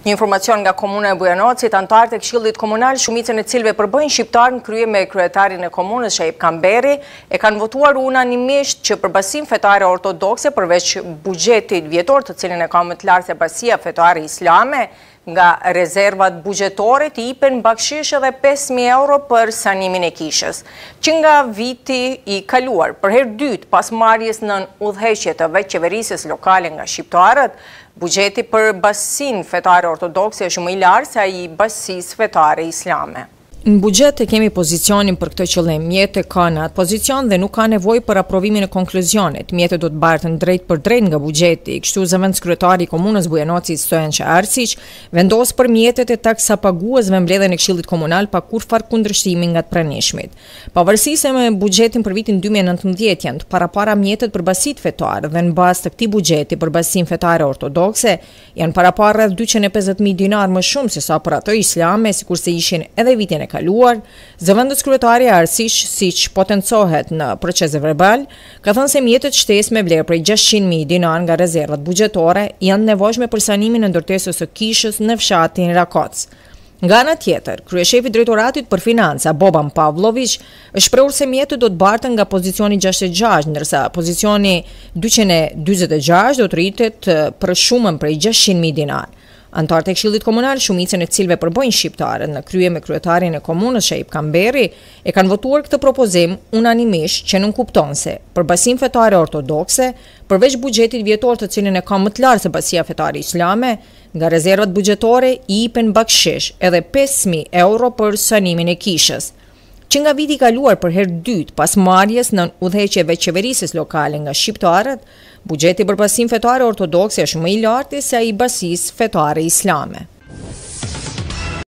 Një informacion nga Komuna e Bujanocit, antarët e këshillit komunal, shumicën e cilve përbëjnë shqiptarën krye me kryetarin e komunës Shaip Kamberi, e kanë votuar unanimisht që përbasim fetare ortodoxe përveç bugjetit vjetor të cilin e kamët lartë e basia fetare islame, nga rezervat bugjetore të ipen bakshish edhe 5.000 euro për sanimin e kishës. Që nga viti i kaluar, për her dytë pas marjes në në udheqje të vetë qeverisës lokale nga shqiptarët, bugjeti për basin fetare ortodoxe është më i larë sa i basis fetare islame. Në bugjet e kemi pozicionin për këtë qëllim, mjetë e ka në atë pozicion dhe nuk ka nevoj për aprovimin e konkluzionit. Mjetë do të bartën drejt për drejt nga bugjeti, kështu zëvend skryetari i komunës Bujanoci Stojan që Arsic, vendosë për mjetët e taksa paguës vë mbledhe në këshillit komunal pa kur farë kundrështimin nga të praneshmit. Pa vërsisë me bugjetin për vitin 2019 janë të para para mjetët për basit fetar dhe në bas të këti bugjeti për basim fetare ortodoxe, janë para para 250.000 dinar më shumë se sa për ato islame, si kurse ishin edhe vitin e kaluar, zëvendës kryetari Arsish, si që potencohet në procese verbal, ka thënë se mjetët shtes me vlerë prej 600.000 dinar nga rezervat bugjetore janë nevojshme për sanimin e ndërtesës së kishës në fshatin Rakoc. Nga në tjetër, kryeshefi drejtoratit për financa, Boban Pavlovich, është preur se mjetët do të bartën nga pozicioni 66, nërsa pozicioni 226 do të rritet për shumën prej 600.000 dinar. Antarët e këshillit komunal, shumicën e cilve përbojnë shqiptarët në krye me kryetarin e komunës Shejp Kamberi, e kanë votuar këtë propozim unanimish që nuk kupton se për basim fetare ortodoxe, përveç bugjetit vjetor të cilin e ka më të larë se basia fetare islame, nga rezervat bugjetore i ipen bakshish edhe 5.000 euro për sënimin e kishës – që nga viti kaluar për herë dytë pas marjes në udheqeve qeverisë lokale nga shqiptarët, bugjeti për pasim fetare ortodokse është më i larti se a i basis fetare islame.